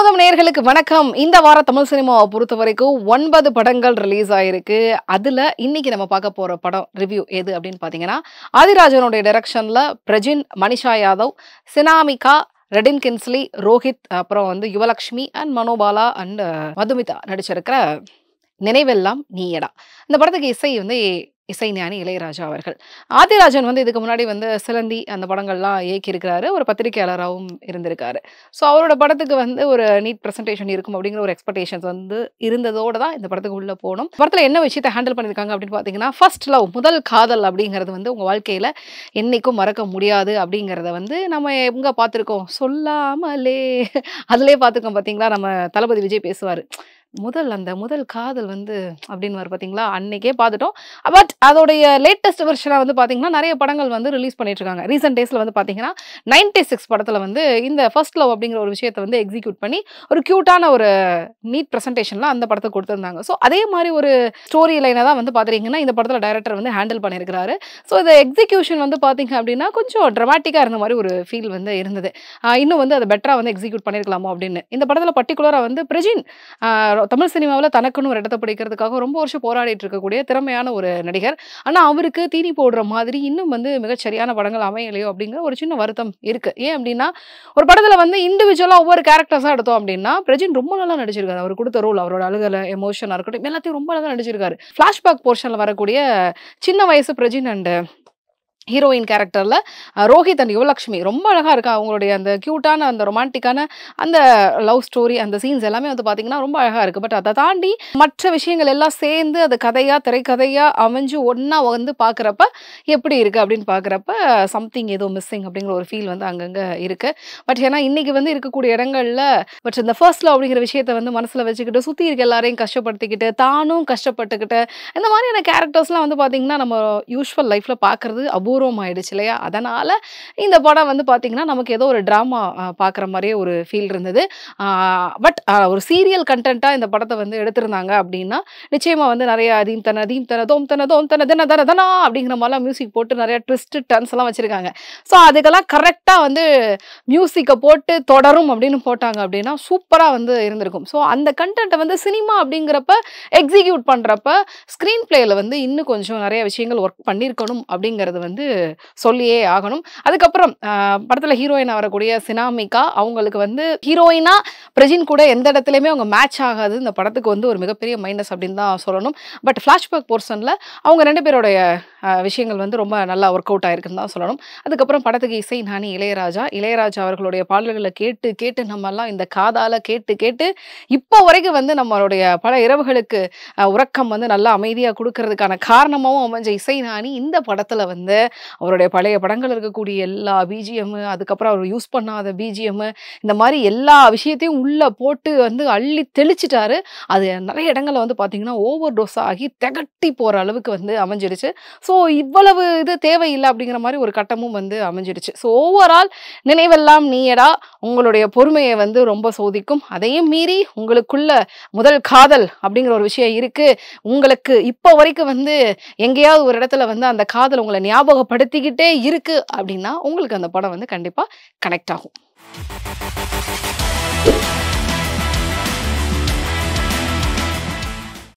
குமுதம் நேர்களுக்கு வணக்கம் இந்த வார தமிழ் சினிமாவை பொறுத்த வரைக்கும் ஒன்பது படங்கள் ரிலீஸ் ஆயிருக்கு அதில் இன்னைக்கு நம்ம பார்க்க போகிற படம் ரிவ்யூ எது அப்படின்னு பார்த்தீங்கன்னா ஆதிராஜனுடைய டைரக்ஷன்ல பிரஜின் மனிஷா யாதவ் சினாமிகா ரெடின் கின்ஸ்லி ரோஹித் அப்புறம் வந்து யுவலக்ஷ்மி அண்ட் மனோபாலா அண்ட் மதுமிதா நடிச்சிருக்கிற நினைவெல்லாம் நீயடா இந்த படத்துக்கு இசை வந்து இசைஞானி இளையராஜா அவர்கள் ஆதிராஜன் வந்து இதுக்கு முன்னாடி வந்து சிலந்தி அந்த படங்கள்லாம் இயக்கியிருக்கிறாரு ஒரு பத்திரிகையாளராகவும் இருந்திருக்காரு ஸோ அவரோட படத்துக்கு வந்து ஒரு நீட் ப்ரெசன்டேஷன் இருக்கும் அப்படிங்கிற ஒரு எக்ஸ்பெக்டேஷன்ஸ் வந்து இருந்ததோடு தான் இந்த படத்துக்கு உள்ளே போனோம் படத்தில் என்ன விஷயத்தை ஹேண்டில் பண்ணியிருக்காங்க அப்படின்னு பார்த்தீங்கன்னா ஃபர்ஸ்ட் லவ் முதல் காதல் அப்படிங்கிறது வந்து உங்கள் வாழ்க்கையில் என்றைக்கும் மறக்க முடியாது அப்படிங்கிறத வந்து நம்ம எங்கே பார்த்துருக்கோம் சொல்லாமலே அதிலே பார்த்துருக்கோம் பார்த்தீங்களா நம்ம தளபதி விஜய் பேசுவார் முதல் அந்த முதல் காதல் வந்து அப்படின்னு வர பார்த்தீங்களா அன்னைக்கே பார்த்துட்டோம் பட் அதோடைய லேட்டஸ்ட் வெர்ஷனாக வந்து பார்த்தீங்கன்னா நிறைய படங்கள் வந்து ரிலீஸ் பண்ணிட்டு இருக்காங்க ரீசெண்ட் டேஸில் வந்து பார்த்தீங்கன்னா நைன்டி சிக்ஸ் படத்தில் வந்து இந்த ஃபர்ஸ்ட் லவ் அப்படிங்கிற ஒரு விஷயத்தை வந்து எக்ஸிக்யூட் பண்ணி ஒரு க்யூட்டான ஒரு நீட் ப்ரெசன்டேஷனில் அந்த படத்தை கொடுத்துருந்தாங்க ஸோ அதே மாதிரி ஒரு ஸ்டோரி லைனை தான் வந்து பார்த்துருக்கீங்கன்னா இந்த படத்தில் டைரக்டர் வந்து ஹேண்டில் பண்ணியிருக்கிறாரு ஸோ இந்த எக்ஸிக்யூஷன் வந்து பார்த்தீங்க அப்படின்னா கொஞ்சம் ட்ரமாட்டிக்காக இருந்த மாதிரி ஒரு ஃபீல் வந்து இருந்தது இன்னும் வந்து அதை பெட்டராக வந்து எக்ஸிக்யூட் பண்ணியிருக்கலாமோ அப்படின்னு இந்த படத்தில் பர்டிகுலராக வந்து பிரஜின் தமிழ் சினிமாவில் தனக்குன்னு ஒரு இடத்த பிடிக்கிறதுக்காக ரொம்ப வருஷம் போராடிட்டு இருக்கக்கூடிய திறமையான ஒரு நடிகர் ஆனால் அவருக்கு தீனி போடுற மாதிரி இன்னும் வந்து மிகச்சரியான படங்கள் அமையலையோ அப்படிங்கிற ஒரு சின்ன வருத்தம் இருக்குது ஏன் அப்படின்னா ஒரு படத்தில் வந்து இண்டிவிஜுவலாக ஒவ்வொரு கேரக்டர்ஸாக எடுத்தோம் அப்படின்னா பிரஜின் ரொம்ப நல்லா நடிச்சிருக்காரு அவர் கொடுத்த ரோல் அவரோட அழுகலை எமோஷனாக இருக்கட்டும் எல்லாத்தையும் ரொம்ப நல்லா நடிச்சிருக்காரு ஃப்ளாஷ்பேக் போர்ஷனில் வரக்கூடிய சின்ன வயசு பிரஜின் அண்டு ஹீரோயின் கேரக்டரில் ரோஹித் அண்ட் யுவலக்ஷ்மி ரொம்ப அழகாக இருக்கா அவங்களுடைய அந்த க்யூட்டான அந்த ரொமான்டிக்கான அந்த லவ் ஸ்டோரி அந்த சீன்ஸ் எல்லாமே வந்து பார்த்திங்கன்னா ரொம்ப அழகாக இருக்குது பட் அதை தாண்டி மற்ற விஷயங்கள் எல்லாம் சேர்ந்து அது கதையாக திரைக்கதையாக அமைஞ்சு ஒன்றா வந்து பார்க்குறப்ப எப்படி இருக்குது அப்படின்னு பார்க்குறப்ப சம்திங் ஏதோ மிஸ்ஸிங் அப்படிங்கிற ஒரு ஃபீல் வந்து அங்கங்கே இருக்குது பட் ஏன்னா இன்றைக்கி வந்து இருக்கக்கூடிய இடங்களில் பட் இந்த ஃபர்ஸ்ட் லவ் அப்படிங்கிற விஷயத்தை வந்து மனசில் வச்சுக்கிட்டு சுற்றி இருக்க எல்லாரையும் கஷ்டப்படுத்திக்கிட்டு தானும் கஷ்டப்பட்டுக்கிட்டு இந்த மாதிரியான கேரக்டர்ஸ்லாம் வந்து பார்த்திங்கன்னா நம்ம யூஸ்வல் லைஃப்பில் பார்க்குறது அபூர் அனுபவபூர்வம் ஆயிடுச்சு இல்லையா அதனால் இந்த படம் வந்து பார்த்தீங்கன்னா நமக்கு ஏதோ ஒரு ட்ராமா பார்க்குற மாதிரியே ஒரு ஃபீல் இருந்தது பட் ஒரு சீரியல் கண்டென்ட்டாக இந்த படத்தை வந்து எடுத்திருந்தாங்க அப்படின்னா நிச்சயமாக வந்து நிறைய அதீம் தன அதீம் தன தோம் தன தோம் தன தன தன தனா அப்படிங்கிற மாதிரிலாம் மியூசிக் போட்டு நிறைய ட்விஸ்ட் டர்ன்ஸ் எல்லாம் வச்சுருக்காங்க ஸோ அதுக்கெல்லாம் கரெக்டாக வந்து மியூசிக்கை போட்டு தொடரும் அப்படின்னு போட்டாங்க அப்படின்னா சூப்பராக வந்து இருந்திருக்கும் ஸோ அந்த கண்டென்ட்டை வந்து சினிமா அப்படிங்கிறப்ப எக்ஸிக்யூட் பண்ணுறப்ப ஸ்க்ரீன் பிளேயில் வந்து இன்னும் கொஞ்சம் நிறைய விஷயங்கள் ஒர்க் பண்ணியிருக்கணும் அப்படிங்கிறது வந்து சொல்லியே ஆகணும் அதுக்கப்புறம் படத்தில் ஹீரோயினாக வரக்கூடிய சினாமிகா அவங்களுக்கு வந்து ஹீரோயினாக பிரஜின் கூட எந்த இடத்துலையுமே அவங்க மேட்ச் ஆகாது இந்த படத்துக்கு வந்து ஒரு மிகப்பெரிய மைனஸ் அப்படின்னு தான் சொல்லணும் பட் ஃப்ளாஷ்பேக் போர்ஷனில் அவங்க ரெண்டு பேருடைய விஷயங்கள் வந்து ரொம்ப நல்லா ஒர்க் அவுட் ஆயிருக்குன்னு தான் சொல்லணும் அதுக்கப்புறம் படத்துக்கு இசை நானி இளையராஜா இளையராஜா அவர்களுடைய பாடல்களை கேட்டு கேட்டு நம்மெல்லாம் இந்த காதால் கேட்டு கேட்டு இப்போ வரைக்கும் வந்து நம்மளுடைய பல இரவுகளுக்கு உறக்கம் வந்து நல்லா அமைதியாக கொடுக்கறதுக்கான காரணமாகவும் அமைஞ்ச இசை நானி இந்த படத்தில் வந்து அவருடைய பழைய படங்கள் இருக்கக்கூடிய எல்லா பிஜிஎம்மு அதுக்கப்புறம் அவர் யூஸ் பண்ணாத பிஜிஎம்மு இந்த மாதிரி எல்லா விஷயத்தையும் உள்ளே போட்டு வந்து அள்ளி தெளிச்சிட்டாரு அது நிறைய இடங்களில் வந்து பார்த்திங்கன்னா ஓவர் டோஸ் ஆகி திகட்டி போகிற அளவுக்கு வந்து அமைஞ்சிடுச்சு ஸோ இவ்வளவு இது தேவையில்லை அப்படிங்கிற மாதிரி ஒரு கட்டமும் வந்து அமைஞ்சிடுச்சு ஸோ ஓவரால் நினைவெல்லாம் நீயடா உங்களுடைய பொறுமையை வந்து ரொம்ப சோதிக்கும் அதையும் மீறி உங்களுக்குள்ள முதல் காதல் அப்படிங்கிற ஒரு விஷயம் இருக்குது உங்களுக்கு இப்போ வரைக்கும் வந்து எங்கேயாவது ஒரு இடத்துல வந்து அந்த காதல் உங்களை ஞாபகப்படுத்திக்கிட்டே இருக்குது அப்படின்னா உங்களுக்கு அந்த படம் வந்து கண்டிப்பாக கனெக்ட் ஆகும் you